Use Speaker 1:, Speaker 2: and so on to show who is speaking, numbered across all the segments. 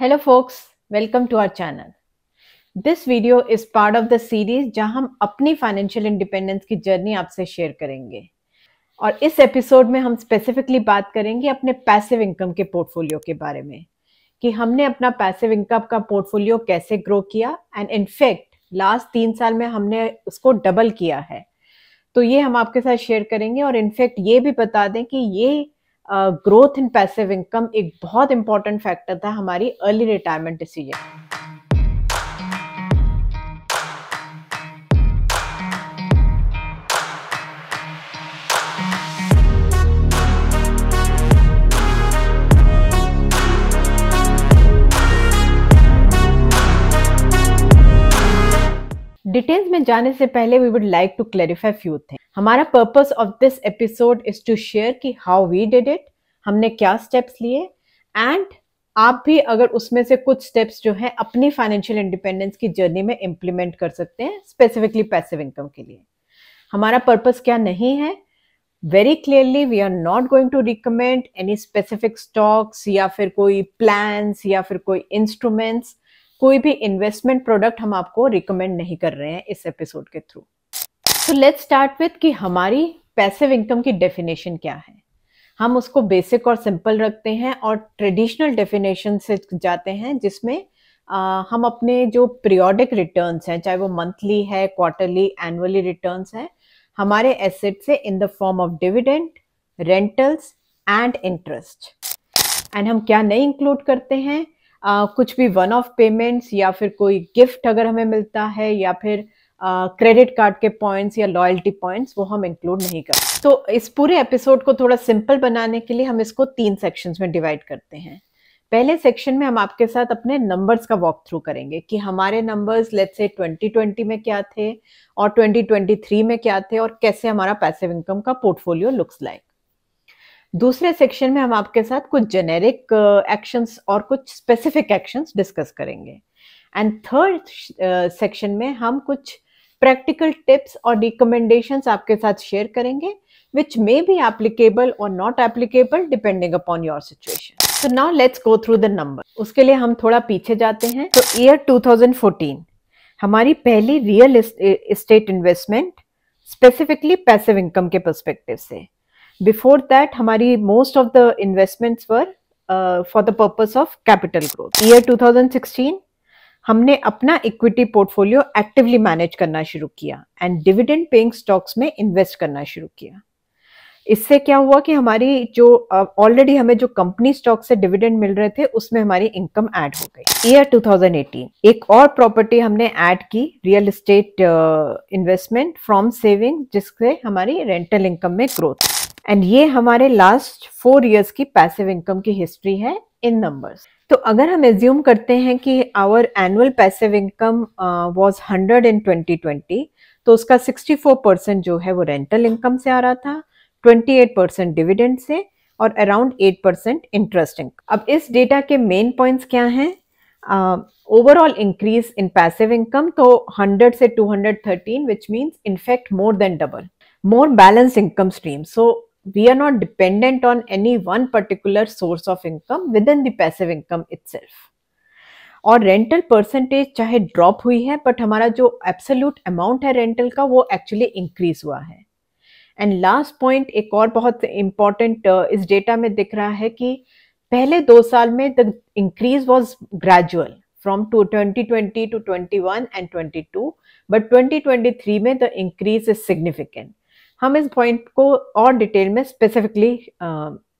Speaker 1: Hello folks welcome to our channel this video is part of the series जहां हम अपनी financial independence की journey आपसे share करेंगे और इस एपिसोड में हम स्पेसिफिकली बात करेंगे अपने पैसिव इनकम के पोर्टफोलियो के बारे में कि हमने अपना पैसिव इनकम का पोर्टफोलियो कैसे ग्रो किया एंड इनफैक्ट लास्ट तीन साल में हमने उसको डबल किया है तो ये हम आपके साथ शेयर करेंगे और इनफैक्ट ये भी बता दें कि ये ग्रोथ इन पैसिव इनकम एक बहुत इंपॉर्टेंट फैक्टर था हमारी अर्ली रिटायरमेंट डिसीजन डिटेल्स में जाने से पहले we would like to clarify few thing हमारा purpose of this episode is to share कि हाउ वी डिड इट हमने क्या स्टेप्स लिए एंड आप भी अगर उसमें से कुछ स्टेप्स जो है अपनी फाइनेंशियल इंडिपेंडेंस की जर्नी में इंप्लीमेंट कर सकते हैं स्पेसिफिकली पैसिव इनकम के लिए हमारा पर्पस क्या नहीं है very clearly we are not going to recommend any specific stocks या फिर कोई प्लान या फिर कोई इंस्ट्रूमेंट्स कोई भी इन्वेस्टमेंट प्रोडक्ट हम आपको रिकमेंड नहीं कर रहे हैं इस एपिसोड के थ्रू तो लेट्स स्टार्ट विथ कि हमारी पैसिव इनकम की डेफिनेशन क्या है हम उसको बेसिक और सिंपल रखते हैं और ट्रेडिशनल डेफिनेशन से जाते हैं जिसमें आ, हम अपने जो पीरियोडिक रिटर्न्स हैं चाहे वो मंथली है क्वार्टरली एनुअली रिटर्न्स हैं हमारे एसेट से in the form of dividend rentals and interest and हम क्या नहीं इंक्लूड करते हैं आ, कुछ भी वन ऑफ पेमेंट्स या फिर कोई गिफ्ट अगर हमें मिलता है या फिर क्रेडिट कार्ड के पॉइंट्स या लॉयल्टी पॉइंट्स वो हम इंक्लूड नहीं करते तो इस पूरे एपिसोड को थोड़ा सिंपल बनाने के लिए हम इसको तीन सेक्शंस में डिवाइड करते हैं पहले सेक्शन में हम आपके साथ अपने नंबर्स का वॉक थ्रू करेंगे कि हमारे नंबर्स लेट्स से 2020 में क्या थे और 2023 में क्या थे और कैसे हमारा पैसिव इनकम का पोर्टफोलियो लुक्स लाइक दूसरे सेक्शन में हम आपके साथ कुछ जेनेरिक एक्शंस uh, और कुछ स्पेसिफिक एक्शंस डिस्कस करेंगे एंड थर्ड सेक्शन में हम कुछ प्रैक्टिकल टिप्स और रिकमेंडेशंस आपके साथ शेयर करेंगे विच मे बी एप्लीकेबल और not applicable depending upon your situation तो now let's go through the number उसके लिए हम थोड़ा पीछे जाते हैं तो ईयर 2014 हमारी पहली real estate investment specifically passive income के परस्पेक्टिव से दैट हमारी most of the investment investments for the purpose of capital growth year two thousand 2016, हमने अपना इक्विटी पोर्टफोलियो एक्टिवली मैनेज करना शुरू किया एंड डिविडेंड पेइंग स्टॉक्स में इन्वेस्ट करना शुरू किया इससे क्या हुआ कि हमारी जो ऑलरेडी uh, हमें जो कंपनी स्टॉक से डिविडेंड मिल रहे थे उसमें हमारी इनकम ऐड हो गई ईयर 2018 एक और प्रॉपर्टी हमने ऐड की real estate investment from saving जिससे हमारी रेंटल इनकम में ग्रोथ एंड ये हमारे लास्ट फोर इयर्स की पैसिव इनकम की हिस्ट्री है इन नंबर्स तो अगर हम एज्यूम करते हैं कि our annual passive income was hundred in 2020 तो उसका 64 परसेंट जो है वो रेंटल इनकम से आ रहा था 28 परसेंट डिविडेंड से और अराउंड 8 परसेंट इंटरेस्ट इनकम अब इस डेटा के मेन पॉइंट्स क्या हैं overall increase in passive income तो 100 से 213 which means in fact more than double more balance income stream so we are not dependent on any one particular source of income within the passive income itself. और rental percentage चाहे drop हुई है but हमारा जो absolute amount है rental का वो actually increase हुआ है एंड लास्ट पॉइंट एक और बहुत इंपॉर्टेंट uh, इस डेटा में दिख रहा है कि पहले दो साल में the increase was gradual from two twenty twenty to twenty one and twenty two but twenty twenty three में द इंक्रीज इज सिग्निफिकेंट हम इस पॉइंट को और डिटेल में स्पेसिफिकली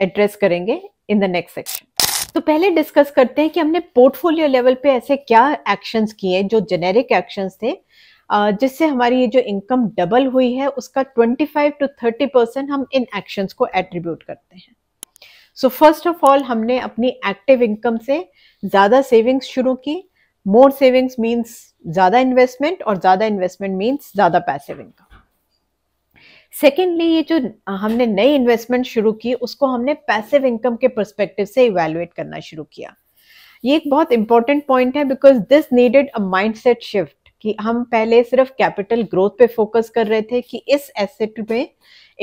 Speaker 1: एड्रेस करेंगे इन द नेक्स्ट सेक्शन तो पहले डिस्कस करते हैं कि हमने पोर्टफोलियो लेवल पे ऐसे क्या एक्शंस किए जो जेनेरिक एक्शंस थे जिससे हमारी ये जो इनकम डबल हुई है उसका 25 टू 30 परसेंट हम इन एक्शंस को एट्रीब्यूट करते हैं सो फर्स्ट ऑफ ऑल हमने अपनी एक्टिव इनकम से ज़्यादा सेविंग्स शुरू की मोर सेविंग्स मीन्स ज़्यादा इन्वेस्टमेंट और ज़्यादा इन्वेस्टमेंट मीन्स ज़्यादा पैसिव इनकम सेकेंडली ये जो हमने नई इन्वेस्टमेंट शुरू की उसको हमने पैसिव इनकम के परस्पेक्टिव से इवेल्युएट करना शुरू किया ये एक बहुत इंपॉर्टेंट पॉइंट है because this needed a mindset shift कि हम पहले सिर्फ कैपिटल ग्रोथ पे फोकस कर रहे थे कि इस एसेट में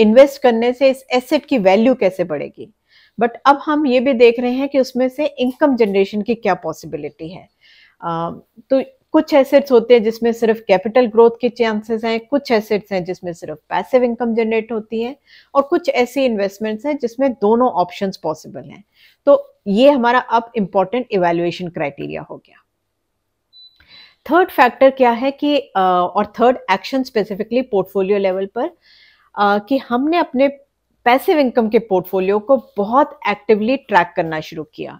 Speaker 1: इन्वेस्ट करने से इस एसेट की वैल्यू कैसे बढ़ेगी बट अब हम ये भी देख रहे हैं कि उसमें से इनकम जनरेशन की क्या पॉसिबिलिटी है uh, तो कुछ एसेट्स होते हैं जिसमें सिर्फ कैपिटल ग्रोथ के चांसेस हैं कुछ एसेट्स हैं जिसमें सिर्फ पैसिव इनकम जनरेट होती है और कुछ ऐसी इन्वेस्टमेंट्स हैं जिसमें दोनों ऑप्शन पॉसिबल हैं तो ये हमारा अब इम्पोर्टेंट इवेल्युएशन क्राइटेरिया हो गया थर्ड फैक्टर क्या है कि और third action specifically portfolio level पर कि हमने अपने पैसिव इनकम के पोर्टफोलियो को बहुत एक्टिवली ट्रैक करना शुरू किया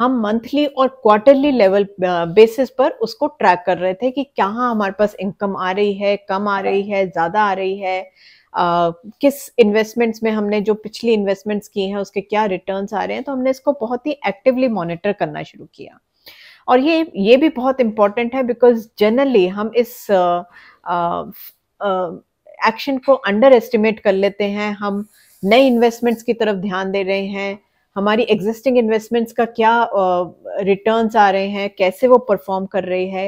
Speaker 1: हम मंथली और क्वार्टरली लेवल बेसिस पर उसको ट्रैक कर रहे थे कि क्या हमारे पास इनकम आ रही है कम आ रही है ज़्यादा आ रही है आ, uh, किस इन्वेस्टमेंट्स में हमने जो पिछली इन्वेस्टमेंट्स की हैं उसके क्या रिटर्न्स आ रहे हैं तो हमने इसको बहुत ही एक्टिवली मॉनिटर करना शुरू किया और ये ये भी बहुत इम्पॉर्टेंट है बिकॉज जनरली हम इस एक्शन uh, uh, को अंडर एस्टिमेट कर लेते हैं हम नए इन्वेस्टमेंट्स की तरफ ध्यान दे रहे हैं हमारी एग्जिस्टिंग इन्वेस्टमेंट्स का क्या uh, आ रहे हैं कैसे वो परफॉर्म कर रही है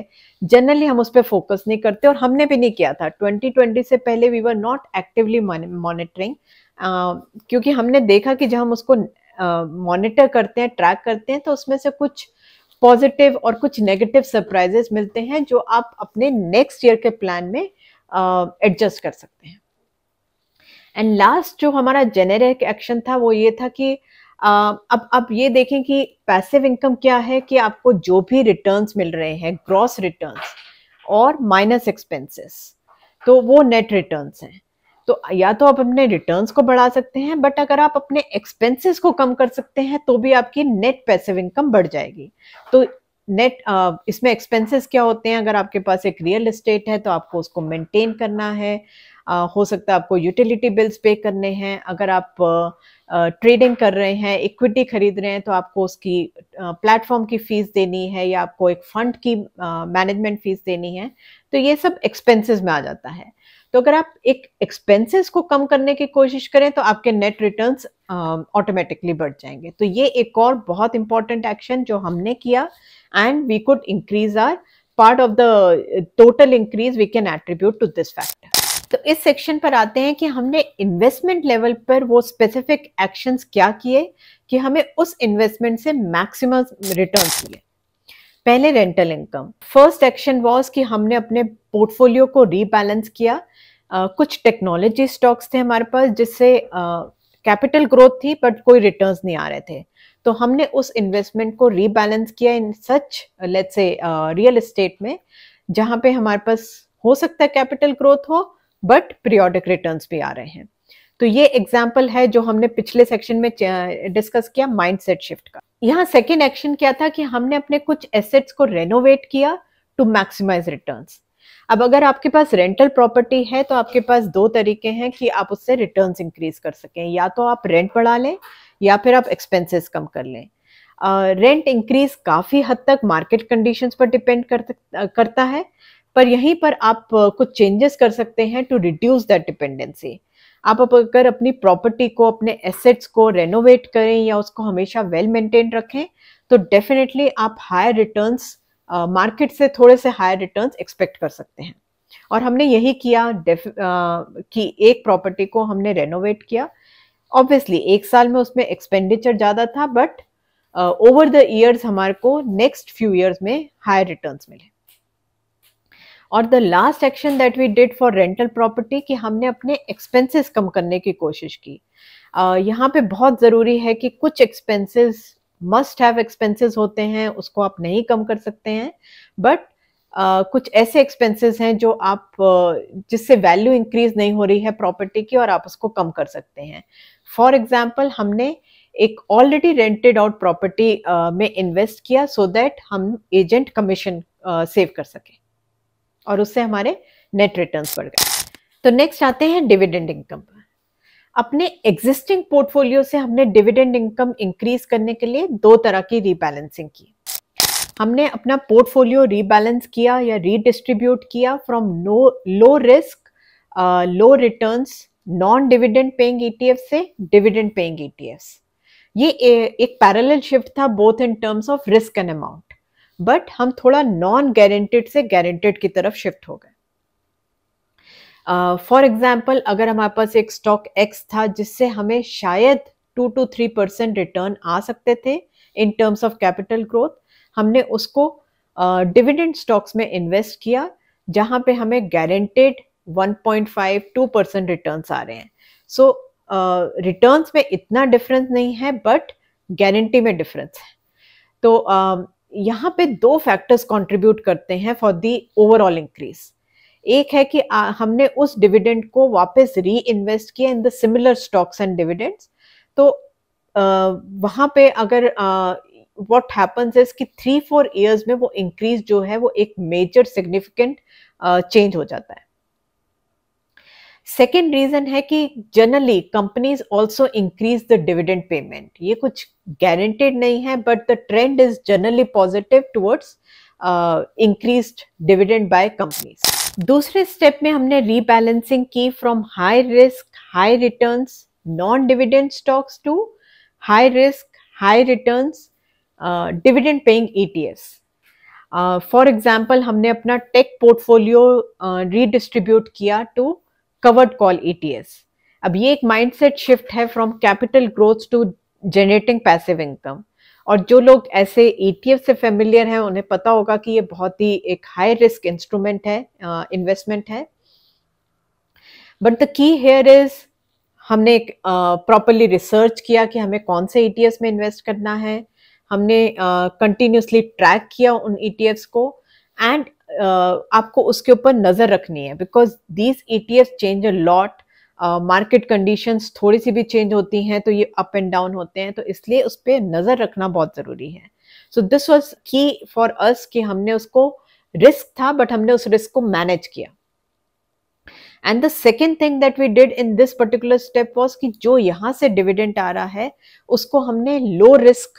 Speaker 1: जनरली हम उस पर फोकस नहीं करते और हमने भी नहीं किया था 2020 से पहले we were not actively monitoring क्योंकि हमने देखा कि जब हम उसको मॉनिटर uh, करते हैं ट्रैक करते हैं तो उसमें से कुछ पॉजिटिव और कुछ नेगेटिव सरप्राइजेस मिलते हैं जो आप अपने नेक्स्ट ईयर के प्लान में एडजस्ट uh, कर सकते हैं एंड लास्ट जो हमारा जेनेरिक एक्शन था वो ये था कि uh, अब आप ये देखें कि पैसिव इनकम क्या है कि आपको जो भी रिटर्न्स मिल रहे हैं ग्रॉस रिटर्न्स और माइनस एक्सपेंसेस तो वो नेट रिटर्न्स हैं तो या तो आप अपने रिटर्न्स को बढ़ा सकते हैं बट अगर आप अपने एक्सपेंसेस को कम कर सकते हैं तो भी आपकी नेट पैसिव इनकम बढ़ जाएगी तो नेट इसमें एक्सपेंसेस क्या होते हैं अगर आपके पास एक रियल इस्टेट है तो आपको उसको मेंटेन करना है हो सकता है आपको यूटिलिटी बिल्स पे करने हैं अगर आप ट्रेडिंग कर रहे हैं इक्विटी खरीद रहे हैं तो आपको उसकी प्लेटफॉर्म की फीस देनी है या आपको एक फंड की मैनेजमेंट फीस देनी है तो ये सब एक्सपेंसेस में आ जाता है तो अगर आप एक एक्सपेंसेस को कम करने की कोशिश करें तो आपके नेट रिटर्न्स ऑटोमेटिकली बढ़ जाएंगे तो ये एक और बहुत इंपॉर्टेंट एक्शन जो हमने किया and we could increase our part of the total increase we can attribute to this factor तो इस सेक्शन पर आते हैं कि हमने इन्वेस्टमेंट लेवल पर वो स्पेसिफिक एक्शंस क्या किए कि हमें उस इन्वेस्टमेंट से मैक्सिमम रिटर्न मिले पहले rental income first action was कि हमने अपने पोर्टफोलियो को रीबैलेंस किया uh, कुछ टेक्नोलॉजी स्टॉक्स थे हमारे पास जिससे कैपिटल ग्रोथ थी बट कोई रिटर्न्स नहीं आ रहे थे तो हमने उस इन्वेस्टमेंट को रीबैलेंस किया इन सच लेट्स से रियल एस्टेट में जहाँ पे हमारे पास हो सकता है कैपिटल ग्रोथ हो बट पीरियोडिक रिटर्न भी आ रहे हैं तो ये एग्जाम्पल है जो हमने पिछले सेक्शन में डिस्कस किया माइंडसेट शिफ्ट का यहाँ सेकेंड एक्शन क्या था कि हमने अपने कुछ एसेट्स को रेनोवेट किया टू मैक्सिमाइज रिटर्न अब अगर आपके पास रेंटल प्रॉपर्टी है तो आपके पास दो तरीके हैं कि आप उससे रिटर्न्स इंक्रीज कर सकें या तो आप रेंट बढ़ा लें या फिर आप एक्सपेंसेस कम कर लें रेंट uh, इंक्रीज काफ़ी हद तक मार्केट कंडीशंस पर डिपेंड कर, करता है पर यहीं पर आप कुछ चेंजेस कर सकते हैं टू रिड्यूस दैट डिपेंडेंसी आप अगर अपनी प्रॉपर्टी को अपने एसेट्स को रेनोवेट करें या उसको हमेशा वेल मेंटेन रखें तो डेफिनेटली आप हायर रिटर्न्स मार्केट से थोड़े से हायर रिटर्न्स एक्सपेक्ट कर सकते हैं और हमने यही किया uh, कि एक प्रॉपर्टी को हमने रेनोवेट किया ऑब्वियसली एक साल में उसमें एक्सपेंडिचर ज़्यादा था बट ओवर द ईयर्स हमारे को नेक्स्ट फ्यू ईयर्स में हायर रिटर्न्स मिले और the last action that we did for rental property कि हमने अपने एक्सपेंसेस कम करने की कोशिश की uh, यहाँ पे बहुत ज़रूरी है कि कुछ एक्सपेंसेस मस्ट हैव एक्सपेंसेस होते हैं उसको आप नहीं कम कर सकते हैं बट Uh, कुछ ऐसे एक्सपेंसेस हैं जो आप uh, जिससे वैल्यू इंक्रीज नहीं हो रही है प्रॉपर्टी की और आप उसको कम कर सकते हैं फॉर एग्जाम्पल हमने एक ऑलरेडी रेंटेड आउट प्रॉपर्टी में इन्वेस्ट किया सो so दैट हम एजेंट कमीशन सेव कर सकें और उससे हमारे नेट रिटर्न बढ़ गए तो नेक्स्ट आते हैं डिविडेंड इनकम अपने एग्जिस्टिंग पोर्टफोलियो से हमने डिविडेंड इनकम इंक्रीज करने के लिए दो तरह की रीबैलेंसिंग की हमने अपना पोर्टफोलियो रीबैलेंस किया या रीडिस्ट्रीब्यूट किया from no low risk low returns non dividend paying ETF से डिविडेंड पेइंग ईटीएफ ये ए, एक पैरेलल शिफ्ट था both in terms of risk and amount but हम थोड़ा नॉन गारंटेड से गारंटेड की तरफ शिफ्ट हो गए फॉर uh, एग्जाम्पल अगर हमारे पास एक स्टॉक एक्स था जिससे हमें शायद two to three percent return आ सकते थे in terms of capital growth हमने उसको डिविडेंड uh, स्टॉक्स में इन्वेस्ट किया जहां पे हमें गारंटेड 1.5 टू परसेंट रिटर्न आ रहे हैं सो रिटर्न रिटर्न्स में इतना डिफरेंस नहीं है बट गारंटी में डिफरेंस है तो यहाँ पे दो फैक्टर्स कंट्रीब्यूट करते हैं फॉर दी ओवरऑल इंक्रीज एक है कि आ, हमने उस डिविडेंड को वापस री इन्वेस्ट किया in the similar stocks and dividends तो वहां पे अगर वॉट हैपन्स इज कि थ्री फोर ईयर्स में वो इंक्रीज जो है वो एक मेजर सिग्निफिकेंट चेंज हो जाता है सेकेंड रीजन है कि generally companies also increase the dividend payment ये कुछ गारंटेड नहीं है but the trend is generally positive towards increase dividend by companies दूसरे स्टेप में हमने रीबैलेंसिंग की from high risk high return non dividend stocks to high risk high return dividend paying ETFs for example हमने अपना tech portfolio redistribute किया to covered call ETFs अब ये एक माइंडसेट शिफ्ट है from capital growth to generating passive income और जो लोग ऐसे ई e से फेमिलियर हैं उन्हें पता होगा कि ये बहुत ही एक हाई रिस्क इंस्ट्रूमेंट है इन्वेस्टमेंट uh, है but the key here is हमने एक प्रॉपरली uh, रिसर्च किया कि हमें कौन से ई e में इन्वेस्ट करना है हमने कंटिन्यूसली uh, ट्रैक किया उन ई e को एंड आपको उसके ऊपर नज़र रखनी है because these E change a lot market conditions थोड़ी सी भी चेंज होती हैं तो ये अप एंड डाउन होते हैं तो इसलिए उस पर नज़र रखना बहुत ज़रूरी है so this was key for us कि हमने उसको रिस्क था बट हमने उस रिस्क को मैनेज किया and the second thing that we did in this particular step was कि जो यहाँ से डिविडेंट आ रहा है उसको हमने लो रिस्क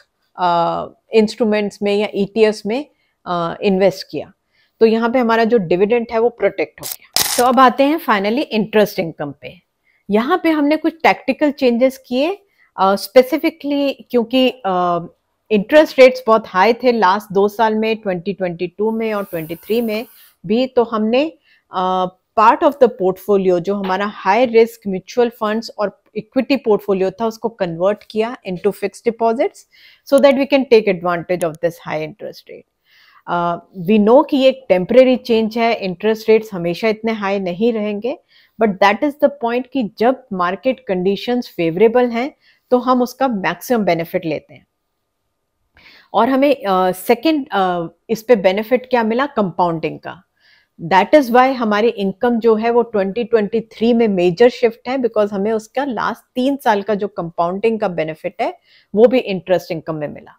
Speaker 1: इंस्ट्रूमेंट्स में या ई e में इन्वेस्ट uh, किया तो यहाँ पे हमारा जो डिविडेंट है वो प्रोटेक्ट हो गया तो अब आते हैं फाइनली इंटरेस्ट इनकम पे यहाँ पे हमने कुछ टैक्टिकल चेंजेस किए स्पेसिफिकली क्योंकि इंटरेस्ट रेट्स बहुत हाई थे लास्ट दो साल में 2022 में और 23 में भी तो हमने पार्ट ऑफ द पोर्टफोलियो जो हमारा हाई रिस्क म्यूचुअल फंड्स और इक्विटी पोर्टफोलियो था उसको कन्वर्ट किया into fix deposits so that we can take advantage of this high interest rate we know कि ये एक टेम्परेरी चेंज है इंटरेस्ट रेट्स हमेशा इतने हाई नहीं रहेंगे but that is the point कि जब मार्केट कंडीशंस फेवरेबल हैं तो हम उसका मैक्सिमम बेनिफिट लेते हैं और हमें सेकेंड uh, uh, इस पे बेनिफिट क्या मिला कंपाउंडिंग का दैट इज़ वाई हमारी इनकम जो है वो 2023 में मेजर शिफ्ट है बिकॉज हमें उसका लास्ट तीन साल का जो कंपाउंडिंग का बेनिफिट है वो भी इंटरेस्ट इनकम में मिला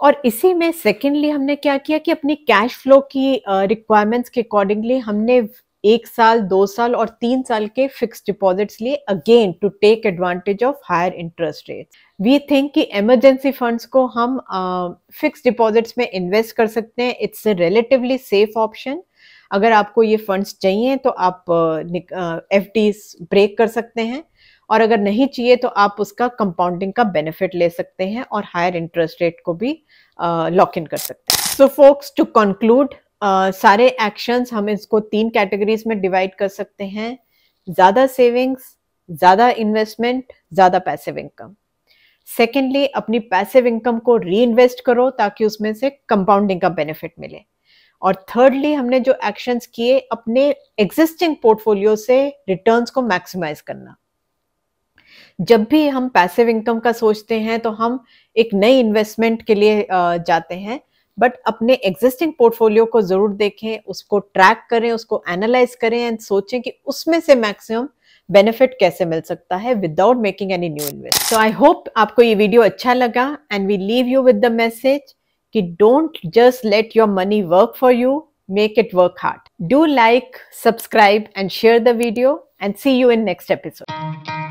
Speaker 1: और इसी में सेकेंडली हमने क्या किया कि अपनी कैश फ्लो की रिक्वायरमेंट्स के अकॉर्डिंगली हमने एक साल दो साल और तीन साल के फिक्स डिपॉजिट्स लिए again to take advantage of higher interest rate we think कि इमरजेंसी फंड्स को हम फिक्स uh, डिपॉजिट्स में इन्वेस्ट कर सकते हैं it's a relatively safe option अगर आपको ये फंड्स चाहिए तो आप एफ uh, ब्रेक uh, कर सकते हैं और अगर नहीं चाहिए तो आप उसका कंपाउंडिंग का बेनिफिट ले सकते हैं और हायर इंटरेस्ट रेट को भी लॉक uh, इन कर सकते हैं सो फोक्स टू कंक्लूड सारे एक्शंस हम इसको तीन कैटेगरीज में डिवाइड कर सकते हैं ज़्यादा सेविंग्स ज़्यादा इन्वेस्टमेंट ज़्यादा पैसिव इनकम सेकेंडली अपनी पैसिव इनकम को री इन्वेस्ट करो ताकि उसमें से कंपाउंडिंग का बेनिफिट मिले और थर्डली हमने जो एक्शंस किए अपने एग्जिस्टिंग पोर्टफोलियो से रिटर्न्स को मैक्सिमाइज करना जब भी हम पैसिव इनकम का सोचते हैं तो हम एक नई इन्वेस्टमेंट के लिए जाते हैं बट अपने एग्जिस्टिंग पोर्टफोलियो को जरूर देखें उसको ट्रैक करें उसको एनालाइज करें एंड सोचें कि उसमें से मैक्सिमम बेनिफिट कैसे मिल सकता है without making any new invest so I hope आपको ये वीडियो अच्छा लगा and we leave you with the message कि don't just let your money work for you make it work hard do like subscribe and share the video and see you in next episode